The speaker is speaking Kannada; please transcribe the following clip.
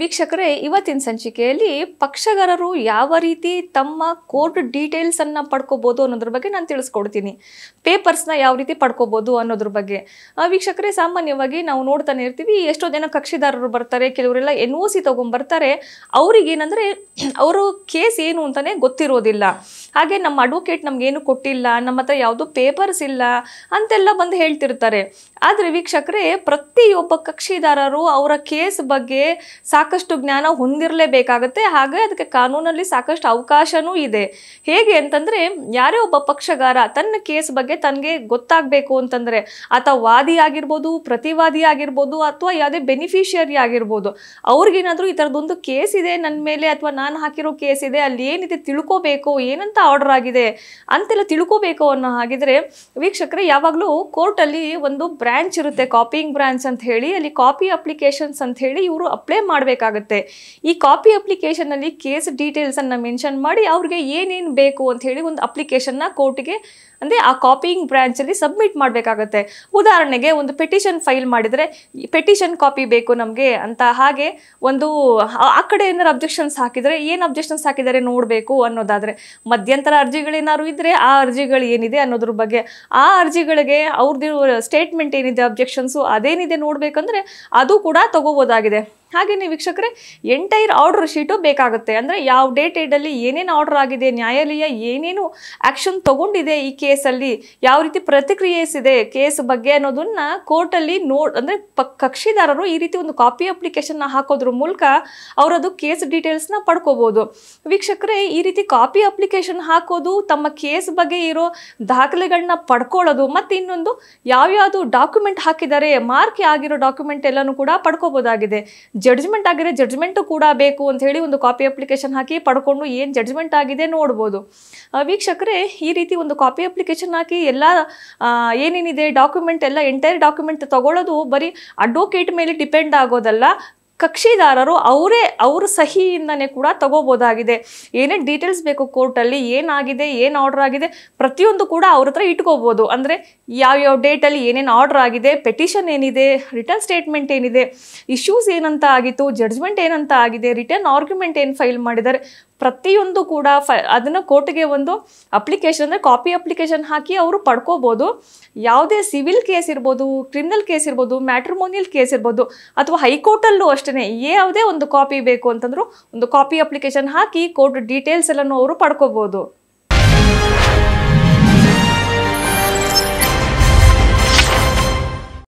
ವೀಕ್ಷಕರೇ ಇವತ್ತಿನ ಸಂಚಿಕೆಯಲ್ಲಿ ಪಕ್ಷಗಾರರು ಯಾವ ರೀತಿ ತಮ್ಮ ಕೋರ್ಟ್ ಡೀಟೇಲ್ಸ್ ಅನ್ನ ಪಡ್ಕೋಬಹುದು ಅನ್ನೋದ್ರ ಬಗ್ಗೆ ನಾನು ತಿಳಿಸ್ಕೊಡ್ತೀನಿ ಪೇಪರ್ಸ್ನ ಯಾವ ರೀತಿ ಪಡ್ಕೋಬಹುದು ಅನ್ನೋದ್ರ ಬಗ್ಗೆ ವೀಕ್ಷಕರೇ ಸಾಮಾನ್ಯವಾಗಿ ನಾವು ನೋಡ್ತಾನೆ ಇರ್ತೀವಿ ಎಷ್ಟೋ ಜನ ಕಕ್ಷಿದಾರರು ಬರ್ತಾರೆ ಕೆಲವರೆಲ್ಲ ಎನ್ ಒ ಸಿ ತಗೊಂಡ್ಬರ್ತಾರೆ ಏನಂದ್ರೆ ಅವರು ಕೇಸ್ ಏನು ಅಂತಾನೆ ಗೊತ್ತಿರೋದಿಲ್ಲ ಹಾಗೆ ನಮ್ಮ ಅಡ್ವೊಕೇಟ್ ನಮಗೇನು ಕೊಟ್ಟಿಲ್ಲ ನಮ್ಮ ಹತ್ರ ಯಾವುದೂ ಪೇಪರ್ಸ್ ಇಲ್ಲ ಅಂತೆಲ್ಲ ಬಂದು ಹೇಳ್ತಿರ್ತಾರೆ ಆದರೆ ವೀಕ್ಷಕರೇ ಪ್ರತಿಯೊಬ್ಬ ಕಕ್ಷಿದಾರರು ಅವರ ಕೇಸ್ ಬಗ್ಗೆ ಸಾಕಷ್ಟು ಜ್ಞಾನ ಹೊಂದಿರಲೇಬೇಕಾಗತ್ತೆ ಹಾಗೆ ಅದಕ್ಕೆ ಕಾನೂನಲ್ಲಿ ಸಾಕಷ್ಟು ಅವಕಾಶವೂ ಇದೆ ಹೇಗೆ ಅಂತಂದರೆ ಯಾರೇ ಒಬ್ಬ ಪಕ್ಷಗಾರ ತನ್ನ ಕೇಸ್ ಬಗ್ಗೆ ತನಗೆ ಗೊತ್ತಾಗಬೇಕು ಅಂತಂದರೆ ಆತ ವಾದಿ ಆಗಿರ್ಬೋದು ಪ್ರತಿವಾದಿ ಆಗಿರ್ಬೋದು ಅಥವಾ ಯಾವುದೇ ಬೆನಿಫಿಷಿಯರಿ ಆಗಿರ್ಬೋದು ಅವ್ರಿಗೇನಾದರೂ ಈ ಥರದೊಂದು ಕೇಸ್ ಇದೆ ನನ್ನ ಮೇಲೆ ಅಥವಾ ನಾನು ಹಾಕಿರೋ ಕೇಸ್ ಇದೆ ಅಲ್ಲಿ ಏನಿದೆ ತಿಳ್ಕೋಬೇಕು ಏನಂತ ಆರ್ಡರ್ ಆಗಿದೆ ಅಂತೆಲ್ಲ ತಿಳ್ಕೋಬೇಕು ಅನ್ನೋ ಹಾಗಿದ್ರೆ ವೀಕ್ಷಕರೇ ಯಾವಾಗಲೂ ಕೋರ್ಟಲ್ಲಿ ಒಂದು ಬ್ರ್ಯಾಂಚ್ ಇರುತ್ತೆ ಕಾಪಿಂಗ್ ಬ್ರ್ಯಾಂಚ್ ಅಂತ ಹೇಳಿ ಅಲ್ಲಿ ಕಾಪಿ ಅಪ್ಲಿಕೇಶನ್ಸ್ ಅಂತ ಹೇಳಿ ಇವರು ಅಪ್ಲೈ ಮಾಡಬೇಕಾಗತ್ತೆ ಈ ಕಾಪಿ ಅಲ್ಲಿ ಕೇಸ್ ಡೀಟೇಲ್ಸನ್ನು ಮೆನ್ಷನ್ ಮಾಡಿ ಅವ್ರಿಗೆ ಏನೇನು ಬೇಕು ಅಂತ ಹೇಳಿ ಒಂದು ಅಪ್ಲಿಕೇಶನ್ನ ಕೋರ್ಟ್ಗೆ ಅಂದರೆ ಆ ಕಾಪಿಂಗ್ ಬ್ರ್ಯಾಂಚಲ್ಲಿ ಸಬ್ಮಿಟ್ ಮಾಡಬೇಕಾಗತ್ತೆ ಉದಾಹರಣೆಗೆ ಒಂದು ಪೆಟಿಷನ್ ಫೈಲ್ ಮಾಡಿದರೆ ಪೆಟಿಷನ್ ಕಾಪಿ ಬೇಕು ನಮಗೆ ಅಂತ ಹಾಗೆ ಒಂದು ಆ ಕಡೆ ಏನಾದ್ರು ಅಬ್ಜೆಕ್ಷನ್ಸ್ ಹಾಕಿದರೆ ಏನು ಅಬ್ಜೆಕ್ಷನ್ಸ್ ಹಾಕಿದರೆ ನೋಡಬೇಕು ಅನ್ನೋದಾದರೆ ಮಧ್ಯ ಮಧ್ಯಂತರ ಅರ್ಜಿಗಳೇನಾದ್ರು ಇದ್ದರೆ ಆ ಅರ್ಜಿಗಳು ಏನಿದೆ ಅನ್ನೋದ್ರ ಬಗ್ಗೆ ಆ ಅರ್ಜಿಗಳಿಗೆ ಅವ್ರದ್ದು ಸ್ಟೇಟ್ಮೆಂಟ್ ಏನಿದೆ ಅಬ್ಜೆಕ್ಷನ್ಸು ಅದೇನಿದೆ ನೋಡ್ಬೇಕಂದ್ರೆ ಅದು ಕೂಡ ತಗೋಬೋದಾಗಿದೆ ನೀವು ವೀಕ್ಷಕರೇ ಎಂಟೈರ್ ಆರ್ಡರ್ ಶೀಟು ಬೇಕಾಗುತ್ತೆ ಅಂದರೆ ಯಾವ ಏಡಲ್ಲಿ ಏನೇನು ಆರ್ಡರ್ ಆಗಿದೆ ನ್ಯಾಯಾಲಯ ಏನೇನು ಆ್ಯಕ್ಷನ್ ತಗೊಂಡಿದೆ ಈ ಕೇಸಲ್ಲಿ ಯಾವ ರೀತಿ ಪ್ರತಿಕ್ರಿಯಿಸಿದೆ ಕೇಸ್ ಬಗ್ಗೆ ಅನ್ನೋದನ್ನು ಕೋರ್ಟಲ್ಲಿ ನೋಡ್ ಅಂದರೆ ಪ ಕಕ್ಷಿದಾರರು ಈ ರೀತಿ ಒಂದು ಕಾಪಿ ಅಪ್ಲಿಕೇಶನ್ನ ಹಾಕೋದ್ರ ಮೂಲಕ ಅವರದು ಕೇಸ್ ಡೀಟೇಲ್ಸ್ನ ಪಡ್ಕೋಬೋದು ವೀಕ್ಷಕರೇ ಈ ರೀತಿ ಕಾಪಿ ಅಪ್ಲಿಕೇಶನ್ ಹಾಕೋದು ತಮ್ಮ ಕೇಸ್ ಬಗ್ಗೆ ಇರೋ ದಾಖಲೆಗಳನ್ನ ಪಡ್ಕೊಳ್ಳೋದು ಮತ್ತು ಇನ್ನೊಂದು ಯಾವ್ಯಾವುದು ಡಾಕ್ಯುಮೆಂಟ್ ಹಾಕಿದ್ದಾರೆ ಮಾರ್ಕ್ ಆಗಿರೋ ಡಾಕ್ಯುಮೆಂಟ್ ಎಲ್ಲನೂ ಕೂಡ ಪಡ್ಕೋಬೋದಾಗಿದೆ ಜಡ್ಜ್ಮೆಂಟ್ ಆಗಿದೆ ಜಡ್ಜ್ಮೆಂಟು ಕೂಡ ಬೇಕು ಅಂತ ಹೇಳಿ ಒಂದು ಕಾಪಿ ಅಪ್ಲಿಕೇಶನ್ ಹಾಕಿ ಪಡ್ಕೊಂಡು ಏನು ಜಡ್ಜ್ಮೆಂಟ್ ಆಗಿದೆ ನೋಡ್ಬೋದು ವೀಕ್ಷಕರೇ ಈ ರೀತಿ ಒಂದು ಕಾಪಿ ಅಪ್ಲಿಕೇಶನ್ ಹಾಕಿ ಎಲ್ಲ ಏನೇನಿದೆ ಡಾಕ್ಯುಮೆಂಟ್ ಎಲ್ಲ ಎಂಟೈರ್ ಡಾಕ್ಯುಮೆಂಟ್ ತಗೊಳ್ಳೋದು ಬರೀ ಅಡ್ವೊಕೇಟ್ ಮೇಲೆ ಡಿಪೆಂಡ್ ಆಗೋದಲ್ಲ ಕಕ್ಷಿದಾರರು ಅವರೇ ಅವ್ರ ಸಹಿಯಿಂದನೇ ಕೂಡ ತಗೋಬೋದಾಗಿದೆ ಏನೇ ಡೀಟೇಲ್ಸ್ ಬೇಕು ಕೋರ್ಟಲ್ಲಿ ಏನಾಗಿದೆ ಏನು ಆರ್ಡರ್ ಆಗಿದೆ ಪ್ರತಿಯೊಂದು ಕೂಡ ಅವ್ರ ಹತ್ರ ಇಟ್ಕೋಬೋದು ಅಂದರೆ ಯಾವ್ಯಾವ ಡೇಟಲ್ಲಿ ಏನೇನು ಆರ್ಡರ್ ಆಗಿದೆ ಪೆಟಿಷನ್ ಏನಿದೆ ರಿಟರ್ನ್ ಸ್ಟೇಟ್ಮೆಂಟ್ ಏನಿದೆ ಇಶ್ಯೂಸ್ ಏನಂತ ಆಗಿತ್ತು ಜಡ್ಜ್ಮೆಂಟ್ ಏನಂತ ಆಗಿದೆ ರಿಟರ್ನ್ ಆರ್ಗ್ಯುಮೆಂಟ್ ಏನು ಫೈಲ್ ಮಾಡಿದ್ದಾರೆ ಪ್ರತಿಯೊಂದು ಕೂಡ ಫ ಅದನ್ನು ಕೋರ್ಟ್ಗೆ ಒಂದು ಅಪ್ಲಿಕೇಶನ್ ಅಂದರೆ ಕಾಪಿ ಅಪ್ಲಿಕೇಶನ್ ಹಾಕಿ ಅವರು ಪಡ್ಕೋಬೋದು ಯಾವುದೇ ಸಿವಿಲ್ ಕೇಸ್ ಇರ್ಬೋದು ಕ್ರಿಮಿನಲ್ ಕೇಸ್ ಇರ್ಬೋದು ಮ್ಯಾಟ್ರಿಮೋನಿಯಲ್ ಕೇಸ್ ಇರ್ಬೋದು ಅಥವಾ ಹೈಕೋರ್ಟಲ್ಲೂ ಅಷ್ಟೇ ಯಾವುದೇ ಒಂದು ಕಾಪಿ ಬೇಕು ಅಂತಂದರೂ ಒಂದು ಕಾಪಿ ಅಪ್ಲಿಕೇಶನ್ ಹಾಕಿ ಕೋರ್ಟ್ ಡೀಟೇಲ್ಸ್ ಎಲ್ಲನೂ ಅವರು ಪಡ್ಕೋಬೋದು